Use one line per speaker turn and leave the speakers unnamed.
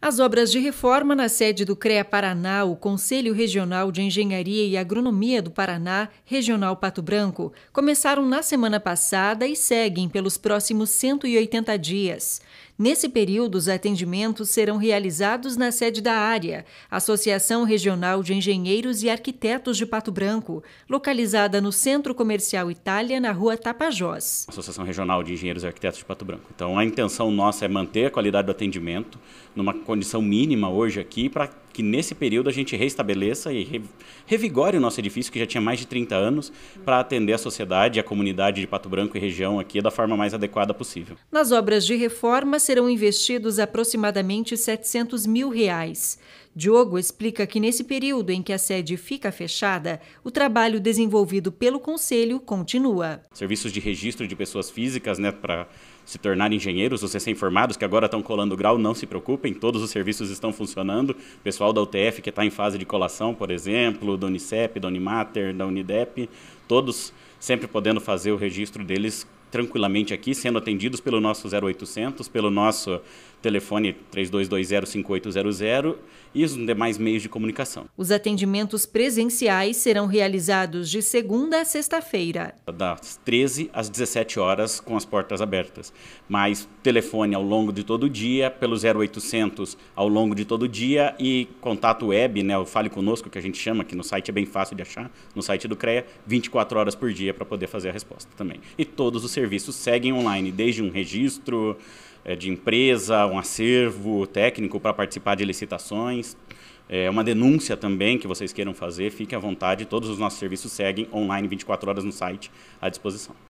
As obras de reforma na sede do CREA Paraná, o Conselho Regional de Engenharia e Agronomia do Paraná, Regional Pato Branco, começaram na semana passada e seguem pelos próximos 180 dias. Nesse período, os atendimentos serão realizados na sede da área, Associação Regional de Engenheiros e Arquitetos de Pato Branco, localizada no Centro Comercial Itália, na rua Tapajós.
Associação Regional de Engenheiros e Arquitetos de Pato Branco. Então, a intenção nossa é manter a qualidade do atendimento numa condição mínima hoje aqui para que nesse período a gente reestabeleça e re, revigore o nosso edifício, que já tinha mais de 30 anos, para atender a sociedade, a comunidade de Pato Branco e região aqui da forma mais adequada possível.
Nas obras de reforma serão investidos aproximadamente 700 mil reais. Diogo explica que nesse período em que a sede fica fechada, o trabalho desenvolvido pelo Conselho continua.
Serviços de registro de pessoas físicas, né, para se tornar engenheiros, os recém-formados que agora estão colando o grau, não se preocupem, todos os serviços estão funcionando. Pessoas pessoal da UTF que está em fase de colação, por exemplo, do Unicep, da Unimater, da Unidep, todos sempre podendo fazer o registro deles tranquilamente aqui, sendo atendidos pelo nosso 0800, pelo nosso telefone 3220 5800 e os demais meios de comunicação.
Os atendimentos presenciais serão realizados de segunda a sexta-feira,
das 13 às 17 horas, com as portas abertas. Mas telefone ao longo de todo o dia, pelo 0800 ao longo de todo o dia e contato web, né, o fale conosco que a gente chama, que no site é bem fácil de achar, no site do CREA, 24 horas por dia para poder fazer a resposta também. E todos os serviços seguem online, desde um registro é, de empresa, um acervo técnico para participar de licitações, é, uma denúncia também que vocês queiram fazer, fique à vontade, todos os nossos serviços seguem online 24 horas no site à disposição.